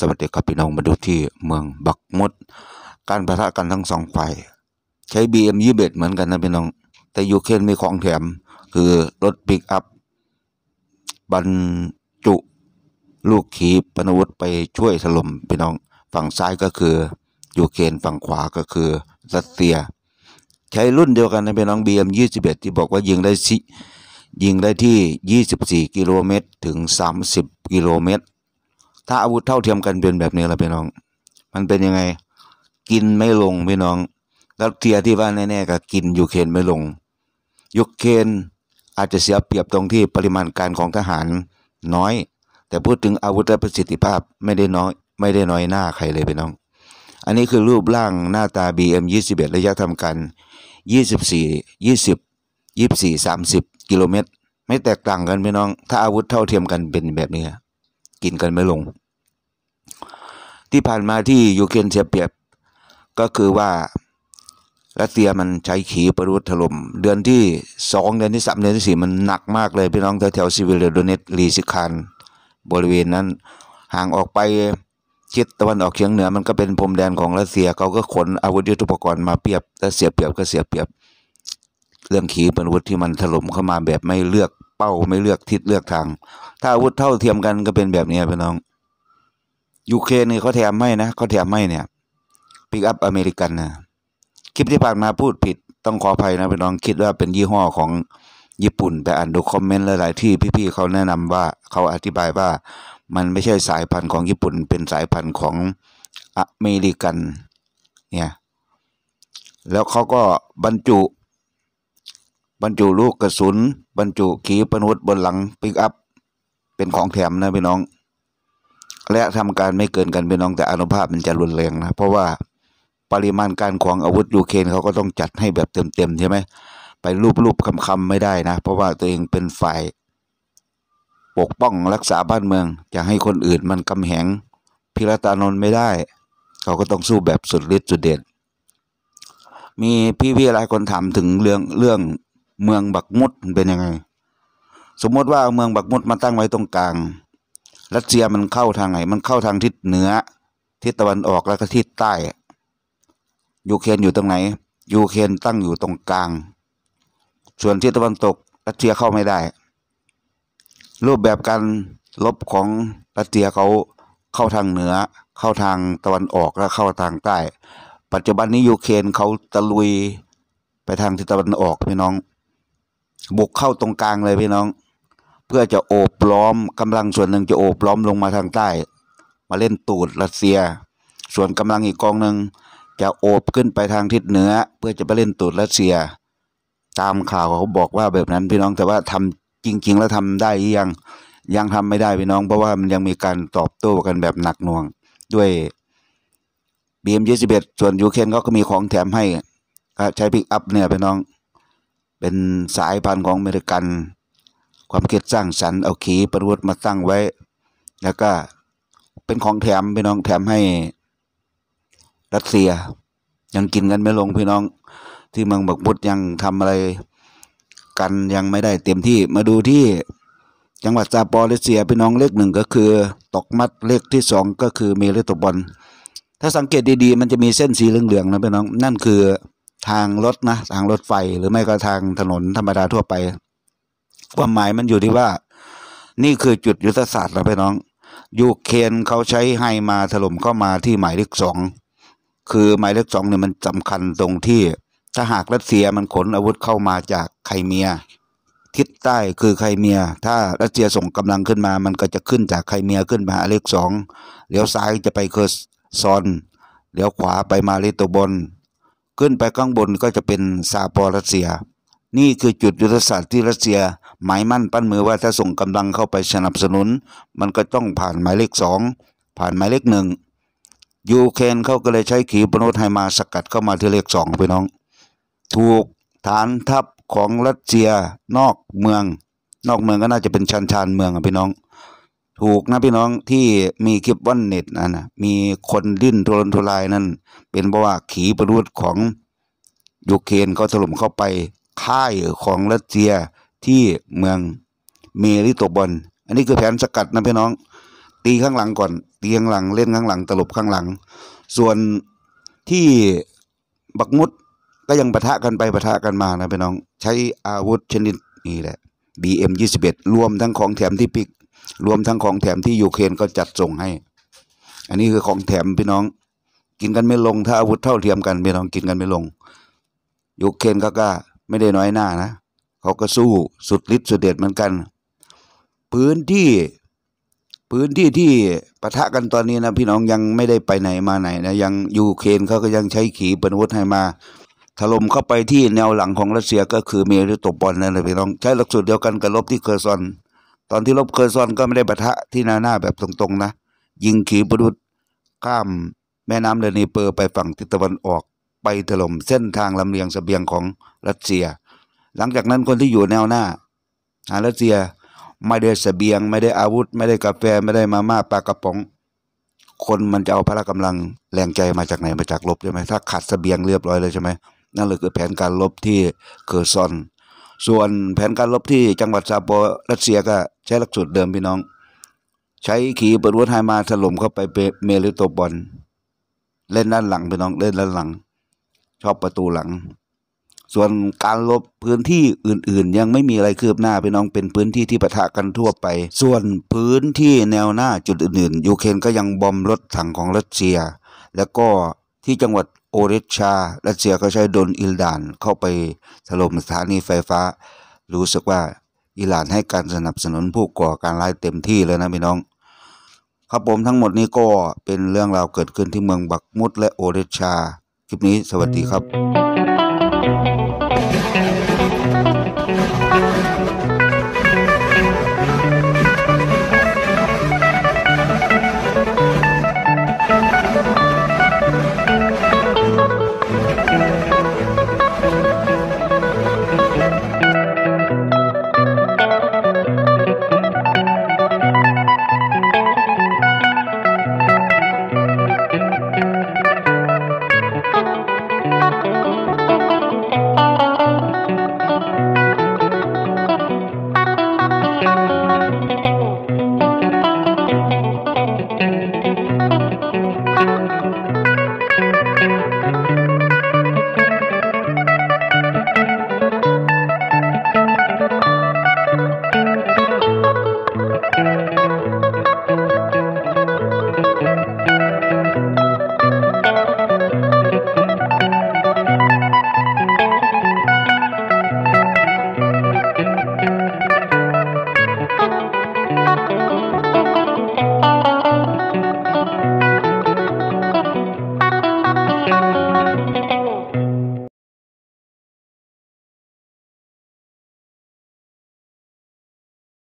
สวัสดีครับพี่น้องมาดูที่เมืองบักมด การประทะกันทั้งสองฝ่ายใช้บีเอ็มยี่เ็ดเหมือนกันนะพี่น้องแต่ยูเครนมีของแถมคือรถปิกอัพบรรจุลูกขีปนาวุธไปช่วยถล่มพี่น้องฝั่งซ้ายก็คือยูเครนฝั่งขวาก็คือรัสเซีย ใช้รุ่นเดียวกันนะพี่น้องบีเอ็มยี่สิบเอ็ดที่บอกว่ายิงได้สิยิงได้ที่ 24 กิโลเมตรถึง 30 กิโลเมตรถ้าอาวุธเท่าเทียมกันเป็นแบบนี้ละพี่น้อง มันเป็นยังไงกินไม่ลงพี่น้องแล้วเทียที่ว่าแน่ๆก็กินยูเคนไม่ลงยูเคนอาจจะเสียเปรียบตรงที่ปริมาณการของทหารน้อย แต่พูดถึงอาวุธและประสิทธิภาพไม่ได้น้อยไม่ได้น้อยหน้าใครเลยพี่น้อง อันนี้คือรูปร่างหน้าตา BM21 ระยะทำการ24 20 24 30 กิโลเมตร ไม่แตกต่างกันพี่น้อง ถ้าอาวุธเท่าเทียมกันเป็นแบบนี้กินกันไม่ลง ที่ผ่านมาที่ยูเครนเสียเปรียบ ก็คือว่ารัสเซียมันใช้ขีปนาวุธถล่มเดือนที่สองเดือนที่สามเดือนที่สี่มันหนักมากเลย พี่น้องแถวแถวซิวิลโดเนตลีสิคานบริเวณนั้น ห่างออกไปชิดตะวันออกเฉียงเหนือ มันก็เป็นพรมแดนของรัสเซีย เขาก็ขนอาวุธยุทโธปกรณ์มาเปรียบถ้าเสียเปรียบก็เสียเปรียบเรื่องขีปนาวุธที่มันถล่มเข้ามาแบบไม่เลือกเป้าไม่เลือกทิศเลือกทาง ถ้าอาวุธเท่าเทียมกันก็เป็นแบบนี้พี่น้องยูเครนนี่เขาแถมไม่นะเขาแถมไม่เนี่ยปิกอัพอเมริกันนะคลิปที่ผ่านมาพูดผิดต้องขออภัยนะพี่น้องคิดว่าเป็นยี่ห้อของญี่ปุ่นแต่อ่านดูคอมเมนต์หลายๆที่พี่ๆเขาแนะนำว่าเขาอธิบายว่ามันไม่ใช่สายพันธุ์ของญี่ปุ่น เป็นสายพันธุ์ของอเมริกันเนี่ยแล้วเขาก็บรรจุบรรจุลูกกระสุนบรรจุขีปนวษยบนหลังปิกอัพ เป็นของแถมนะพี่น้อง และทำการไม่เกินกันพี่น้องแต่อนุภาพมันจะรุนแรงนะเพราะว่าปริมาณการขวางอาวุธยูเครนเขาก็ต้องจัดให้แบบเต็มๆใช่ไหมไปรูปๆคำๆไม่ได้นะ เพราะว่าตัวเองเป็นฝ่าย ปกป้องรักษาบ้านเมือง จะให้คนอื่นมันกำแหง พิรตานนท์ไม่ได้ เขาก็ต้องสู้แบบสุดฤทธิ์สุดเด็ดมีพี่ๆหลายคนถามถึงเรื่องเรื่องเมืองบักมุดเป็นยังไง สมมติว่าเอาเมืองบักมุดมาตั้งไว้ตรงกลาง รัสเซียมันเข้าทางไหน มันเข้าทางทิศเหนือ ทิศตะวันออก แล้วก็ทิศใต้ ยูเครนอยู่ตรงไหน ยูเครนตั้งอยู่ตรงกลาง ส่วนทิศตะวันตกรัสเซียเข้าไม่ได้ รูปแบบการลบของรัสเซียเขาเข้าทางเหนือ เข้าทางตะวันออกและเข้าทางใต้ ปัจจุบันนี้ยูเครนเขาตะลุยไปทางทิศตะวันออกพี่น้องบุกเข้าตรงกลางเลยพี่น้อง เพื่อจะโอบล้อม กำลังส่วนหนึ่งจะโอบล้อมลงมาทางใต้ มาเล่นตูดรัสเซีย ส่วนกำลังอีกกองหนึ่งจะโอบขึ้นไปทางทิศเหนือเพื่อจะไปเล่นตูดรัสเซีย ตามข่าวเขาบอกว่าแบบนั้นพี่น้องแต่ว่าทำจริงๆ แล้วทำได้ยังยังทำไม่ได้พี่น้องเพราะว่ามันยังมีการตอบโต้กันแบบหนักหน่วง ด้วยบีเอ็มยี่สิบเอ็ดส่วนยูเครนก็มีของแถมให้ใช้ปิกอัพเนี่ยพี่น้องเป็นสายพันธุ์ของอเมริกัน ความคิดสร้างสรรค์เอาขีปนิวุธมาตั้งไว้ แล้วก็เป็นของแถมพี่น้องแถมให้รัสเซียยังกินกันไม่ลงพี่น้อง ที่เมืองบักบุตยังทำอะไรกันยังไม่ได้เต็มที่มาดูที่ จังหวัดซาปอเลเซียพี่น้องเลขหนึ่งก็คือ ตกมัดเลขที่สองก็คือเมเลตบอลถ้าสังเกตดีๆ มันจะมีเส้นสีเหลืองๆนะพี่น้องนั่นคือทางรถนะทางรถไฟหรือไม่ก็ทางถนนธรรมดาทั่วไป ความหมายมันอยู่ที่ว่า นี่คือจุดยุทธศาสตร์เราไปน้องยูเครนเขาใช้ให้มาถล่มเข้ามาที่หมายเลขสองคือหมายเลขสองเนี่ยมันสำคัญตรงที่ ถ้าหากรัสเซียมันขนอาวุธเข้ามาจากไครเมีย ทิศใต้คือไครเมีย ถ้ารัสเซียส่งกำลังขึ้นมา มันก็จะขึ้นจากไครเมียขึ้นมาเลขสองเลี้ยวซ้ายจะไปเคอร์ซอนเลี้ยวขวาไปมาลิตบนขึ้นไปข้างบนก็จะเป็นซาปอรัสเซีย นี่คือจุดยุทธศาสตร์ที่รัสเซียหมายมั่นปั้นมือว่าถ้าส่งกำลังเข้าไปสนับสนุนมันก็ต้องผ่านหมายเลขสองผ่านหมายเลขหนึ่งยูเครนเขาก็เลยใช้ขีปนาวุธไฮมาสกัดเข้ามาที่เลขสองไปน้อง ถูกฐานทัพของรัสเซียนอกเมือง นอกเมืองก็น่าจะเป็นชันชานเมืองอ่ะพี่น้องถูกนะพี่น้องที่มีคลิปวันเน็ตนะนะมีคนดิ้นทุรนทุรายนั่นเป็นเพราะว่าขีปนาวุธของยูเครนก็ถล่มเข้าไปค่ายของรัสเซียที่เมืองเมริโตบอลอันนี้คือแผนสกัดนะพี่น้องตีข้างหลังก่อนตีข้างหลังเล่นข้างหลังตลบข้างหลัง ส่วนที่บักมุดก็ยังปะทะกันไปปะทะกันมานะพี่น้อง ใช้อาวุธชนิดนี้แหละ BM 21รวมทั้งของแถมที่ปิกรวมทั้งของแถมที่ยูเครนก็จัดส่งให้ อันนี้คือของแถมพี่น้อง กินกันไม่ลงถ้าอาวุธเท่าเทียมกันพี่น้องกินกันไม่ลงยูเครนก็กล้าไม่ได้น้อยหน้านะเขาก็สู้สุดฤทธิ์สุดเด็ดเหมือนกัน พื้นที่พื้นที่ที่ปะทะกันตอนนี้นะพี่น้องยังไม่ได้ไปไหนมาไหน นะ ยังยูเครนเขาก็ยังใช้ขีปนาวุธให้มา ถล่มเข้าไปที่แนวหลังของรัสเซียก็คือเมริโตปอนนั่นแหละพี่น้อง ใช้หลักสูตรเดียวกันกับรบที่เคอร์ซอนตอนที่ลบเคอร์ซอนก็ไม่ได้ปะทะที่แนวหน้าแบบตรงๆ นะยิงขีปนาวุธข้ามแม่น้ำเดนีเปอร์ไปฝั่งทิศตะวันออกไปถล่มเส้นทางลำเลียงสเสบียงของรัสเซีย หลังจากนั้นคนที่อยู่แนวหน้าหารัสเซียไม่ได้สเสบียง ไม่ได้อาวุธ ไม่ได้กาแฟไม่ได้มาม่าปลากระป๋องคนมันจะเอาพละกำลังแรงใจมาจากไหนมาจากลบใช่ไหมถ้าขาดสเสบียงเรียบร้อยเลยใช่ไหมนั่นเลยคือแผนการลบที่เคอร์ซอนส่วนแผนการรบที่จังหวัดซาโปรัสเซียก็ใช้หลักสูตรเดิมพี่น้อง ใช้ขี่เปิดวุฒไฮมาถล่มเข้าไปเมลิโตบอลเล่นด้านหลังพี่น้องเล่นด้านหลัง ชอบประตูหลัง ส่วนการลบพื้นที่อื่น ๆ ยังไม่มีอะไรคืบหน้าพี่น้องเป็นพื้นที่ที่ปะทะกันทั่วไป ส่วนพื้นที่แนวหน้าจุดอื่นๆยูเครนก็ยังบอมรถถังของรัสเซีย แล้วก็ที่จังหวัดโอเรชารัสเซียก็ใช้โดนอิลดานเข้าไปถล่มสถานีไฟฟ้า รู้สึกว่าอิหร่านให้การสนับสนุนผู้ก่อการร้ายเต็มที่แล้วนะพี่น้อง ครับผมทั้งหมดนี้ก็เป็นเรื่องราวเกิดขึ้นที่เมืองบักมุด และโอเรชาคลิปนี้สวัสดีครับ